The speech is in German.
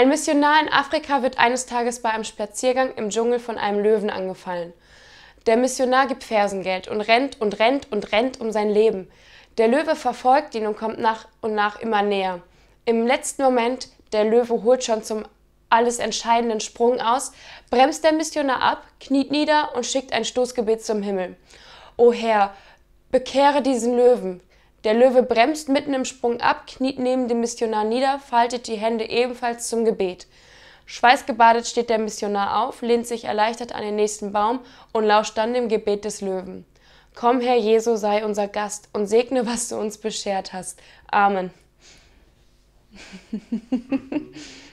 Ein Missionar in Afrika wird eines Tages bei einem Spaziergang im Dschungel von einem Löwen angefallen. Der Missionar gibt Fersengeld und rennt und rennt und rennt um sein Leben. Der Löwe verfolgt ihn und kommt nach und nach immer näher. Im letzten Moment, der Löwe holt schon zum alles entscheidenden Sprung aus, bremst der Missionar ab, kniet nieder und schickt ein Stoßgebet zum Himmel. O Herr, bekehre diesen Löwen, der Löwe bremst mitten im Sprung ab, kniet neben dem Missionar nieder, faltet die Hände ebenfalls zum Gebet. Schweißgebadet steht der Missionar auf, lehnt sich erleichtert an den nächsten Baum und lauscht dann dem Gebet des Löwen. Komm, Herr Jesu, sei unser Gast und segne, was du uns beschert hast. Amen.